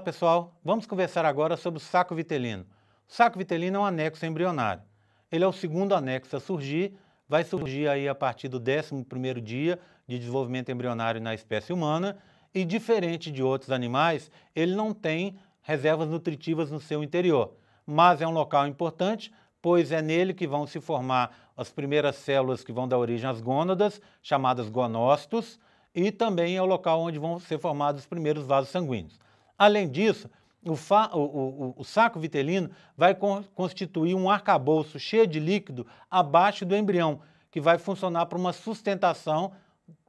Olá pessoal, vamos conversar agora sobre o saco vitelino. O saco vitelino é um anexo embrionário. Ele é o segundo anexo a surgir, vai surgir aí a partir do 11º dia de desenvolvimento embrionário na espécie humana e diferente de outros animais, ele não tem reservas nutritivas no seu interior, mas é um local importante, pois é nele que vão se formar as primeiras células que vão dar origem às gônadas, chamadas gonócitos, e também é o local onde vão ser formados os primeiros vasos sanguíneos. Além disso, o, fa, o, o, o saco vitelino vai con, constituir um arcabouço cheio de líquido abaixo do embrião, que vai funcionar para uma sustentação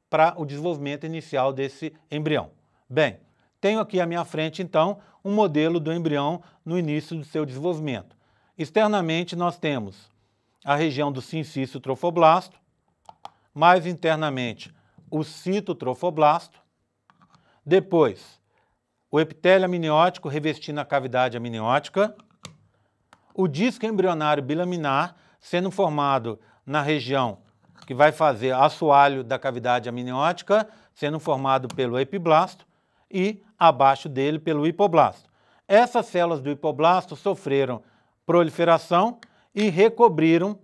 para o desenvolvimento inicial desse embrião. Bem, tenho aqui à minha frente, então, um modelo do embrião no início do seu desenvolvimento. Externamente, nós temos a região do sincício trofoblasto, mais internamente, o citotrofoblasto, depois o epitélio amniótico revestindo a cavidade amniótica, o disco embrionário bilaminar sendo formado na região que vai fazer assoalho da cavidade amniótica, sendo formado pelo epiblasto e abaixo dele pelo hipoblasto. Essas células do hipoblasto sofreram proliferação e recobriram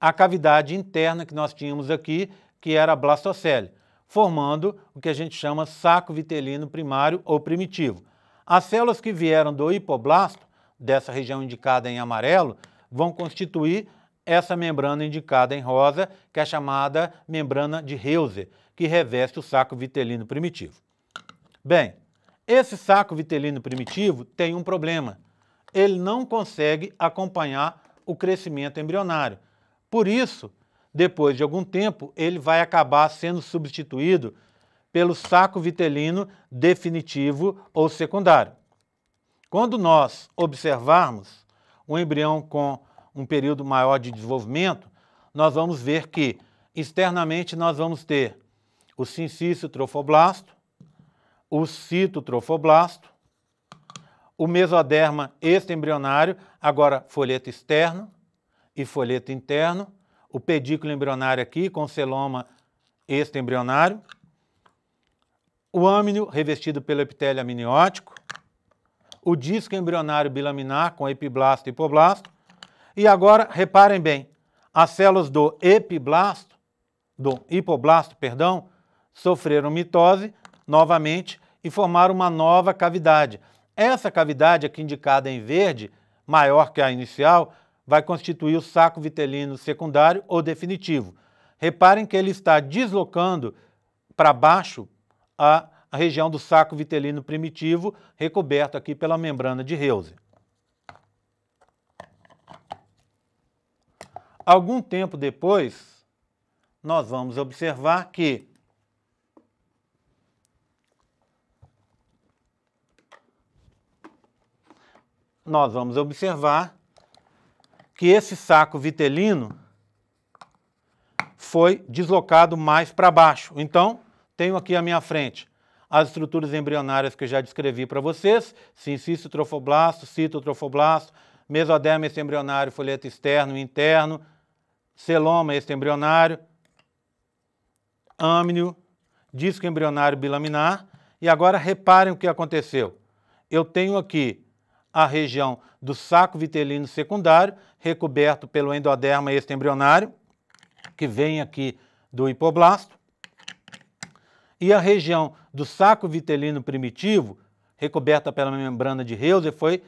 a cavidade interna que nós tínhamos aqui, que era a blastocele formando o que a gente chama saco vitelino primário ou primitivo. As células que vieram do hipoblasto, dessa região indicada em amarelo, vão constituir essa membrana indicada em rosa, que é chamada membrana de Heuser, que reveste o saco vitelino primitivo. Bem, esse saco vitelino primitivo tem um problema. Ele não consegue acompanhar o crescimento embrionário. Por isso, depois de algum tempo, ele vai acabar sendo substituído pelo saco vitelino definitivo ou secundário. Quando nós observarmos um embrião com um período maior de desenvolvimento, nós vamos ver que externamente nós vamos ter o sincício trofoblasto, o citotrofoblasto, o mesoderma extembrionário, agora folheto externo e folheto interno, o pedículo embrionário aqui com celoma este embrionário o âmino revestido pelo epitélio amniótico, o disco embrionário bilaminar com epiblasto e hipoblasto, e agora reparem bem, as células do epiblasto, do hipoblasto, perdão, sofreram mitose novamente e formaram uma nova cavidade. Essa cavidade aqui é é indicada em verde, maior que a inicial, vai constituir o saco vitelino secundário ou definitivo. Reparem que ele está deslocando para baixo a, região do saco vitelino primitivo, recoberto aqui pela membrana de Reuse. Algum tempo depois, nós vamos observar que nós vamos observar que esse saco vitelino foi deslocado mais para baixo. Então, tenho aqui à minha frente as estruturas embrionárias que eu já descrevi para vocês, sincício trofoblasto, citotrofoblasto, mesoderma embrionário, folheto externo e interno, celoma embrionário, âmnio, disco embrionário bilaminar. E agora reparem o que aconteceu. Eu tenho aqui a região do saco vitelino secundário, recoberto pelo endoderma extembrionário, que vem aqui do hipoblasto, e a região do saco vitelino primitivo, recoberta pela membrana de Heuser, foi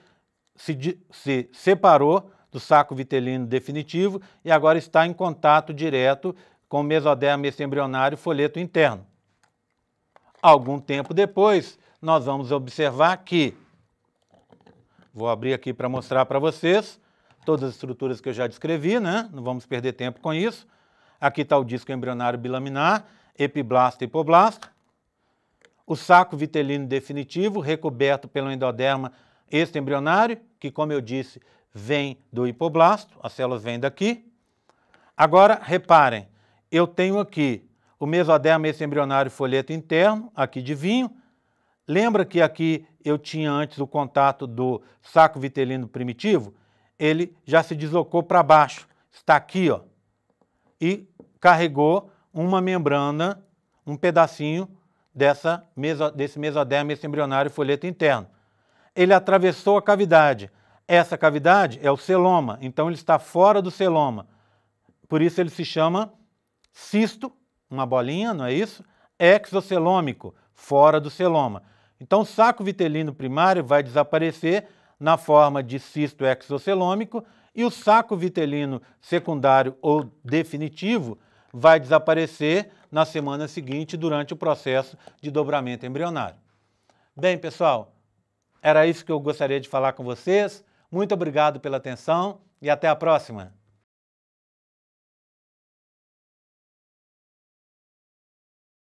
se, se separou do saco vitelino definitivo e agora está em contato direto com o mesoderma extembrionário folheto interno. Algum tempo depois, nós vamos observar que Vou abrir aqui para mostrar para vocês todas as estruturas que eu já descrevi, né? Não vamos perder tempo com isso. Aqui está o disco embrionário bilaminar, epiblasto e hipoblasto. O saco vitelino definitivo, recoberto pelo endoderma extembrionário, que, como eu disse, vem do hipoblasto, as células vêm daqui. Agora, reparem, eu tenho aqui o mesoderma extembrionário folheto interno, aqui de vinho, Lembra que aqui eu tinha antes o contato do saco vitelino primitivo? Ele já se deslocou para baixo, está aqui, ó, e carregou uma membrana, um pedacinho dessa meso, desse mesoderme embrionário folheto interno. Ele atravessou a cavidade. Essa cavidade é o celoma, então ele está fora do celoma. Por isso ele se chama cisto, uma bolinha, não é isso? Exocelômico, fora do celoma. Então, o saco vitelino primário vai desaparecer na forma de cisto exocelômico e o saco vitelino secundário ou definitivo vai desaparecer na semana seguinte durante o processo de dobramento embrionário. Bem, pessoal, era isso que eu gostaria de falar com vocês. Muito obrigado pela atenção e até a próxima!